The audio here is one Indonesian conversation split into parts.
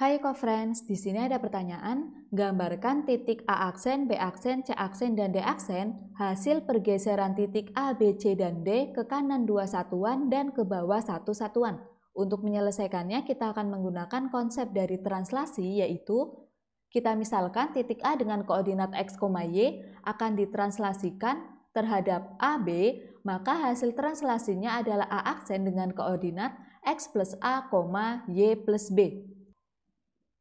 Hai co-friends, di sini ada pertanyaan, gambarkan titik A aksen, B aksen, C aksen, dan D aksen hasil pergeseran titik A, B, C, dan D ke kanan dua satuan dan ke bawah satu satuan. Untuk menyelesaikannya, kita akan menggunakan konsep dari translasi, yaitu kita misalkan titik A dengan koordinat X, Y akan ditranslasikan terhadap AB, maka hasil translasinya adalah A aksen dengan koordinat X plus A, Y plus B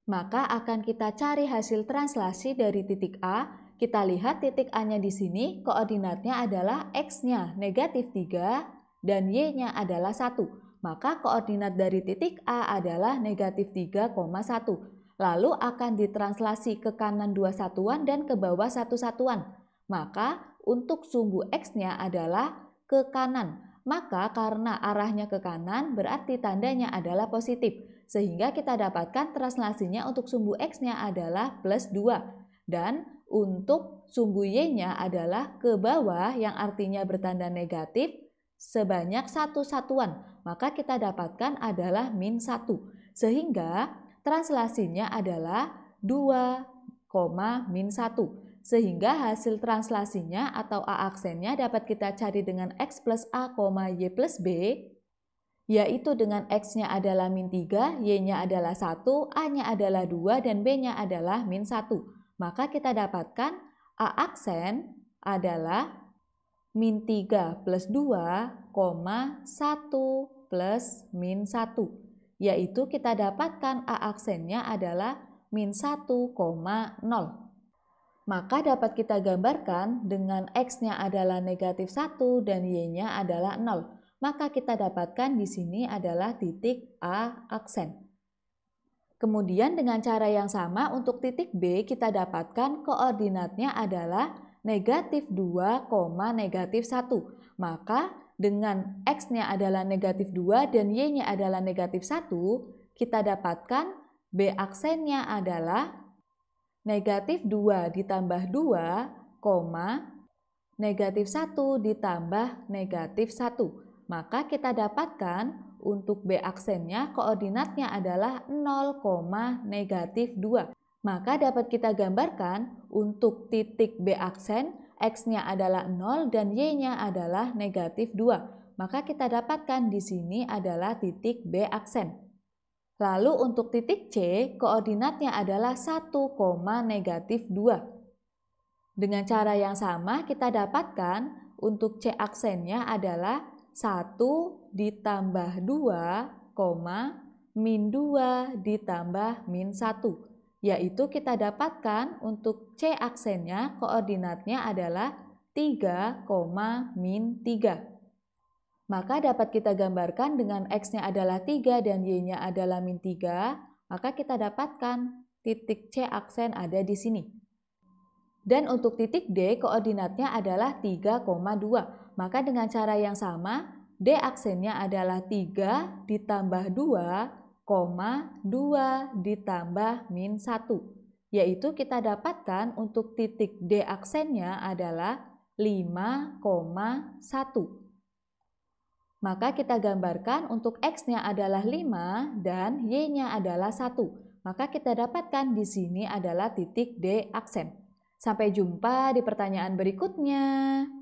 maka akan kita cari hasil translasi dari titik A. Kita lihat titik A-nya di sini, koordinatnya adalah X-nya negatif 3 dan Y-nya adalah 1. Maka koordinat dari titik A adalah negatif 3,1. Lalu akan ditranslasi ke kanan 2 satuan dan ke bawah 1 satuan. Maka untuk sumbu X-nya adalah ke kanan maka karena arahnya ke kanan berarti tandanya adalah positif, sehingga kita dapatkan translasinya untuk sumbu X-nya adalah plus 2. Dan untuk sumbu Y-nya adalah ke bawah yang artinya bertanda negatif sebanyak satu satuan. Maka kita dapatkan adalah min 1. Sehingga translasinya adalah 2, min 1 sehingga hasil translasinya atau A aksennya dapat kita cari dengan X plus A, Y plus B, yaitu dengan X-nya adalah min 3, Y-nya adalah 1, A-nya adalah 2, dan B-nya adalah min 1. Maka kita dapatkan A aksen adalah min 3 plus 2, 1 plus min 1. Yaitu kita dapatkan A aksennya adalah min 1,0 maka dapat kita gambarkan dengan X-nya adalah negatif 1 dan Y-nya adalah 0. Maka kita dapatkan di sini adalah titik A aksen. Kemudian dengan cara yang sama untuk titik B kita dapatkan koordinatnya adalah negatif 2, negatif 1. Maka dengan X-nya adalah negatif 2 dan Y-nya adalah negatif 1, kita dapatkan B aksennya adalah Negatif 2 ditambah 2, koma, negatif 1 ditambah negatif 1. Maka kita dapatkan untuk B aksennya koordinatnya adalah 0, negatif 2. Maka dapat kita gambarkan untuk titik B aksen, X-nya adalah 0 dan Y-nya adalah negatif 2. Maka kita dapatkan di sini adalah titik B aksen. Lalu untuk titik C, koordinatnya adalah 1, negatif 2. Dengan cara yang sama kita dapatkan untuk C aksennya adalah 1 ditambah 2, min 2 ditambah min 1. Yaitu kita dapatkan untuk C aksennya koordinatnya adalah 3, min 3 maka dapat kita gambarkan dengan X-nya adalah 3 dan Y-nya adalah min 3, maka kita dapatkan titik C aksen ada di sini. Dan untuk titik D, koordinatnya adalah 3,2. Maka dengan cara yang sama, D aksennya adalah 3 ditambah 2, 2 ditambah min 1. Yaitu kita dapatkan untuk titik D aksennya adalah 5,1. Maka kita gambarkan untuk X-nya adalah 5 dan Y-nya adalah 1. Maka kita dapatkan di sini adalah titik D aksen. Sampai jumpa di pertanyaan berikutnya.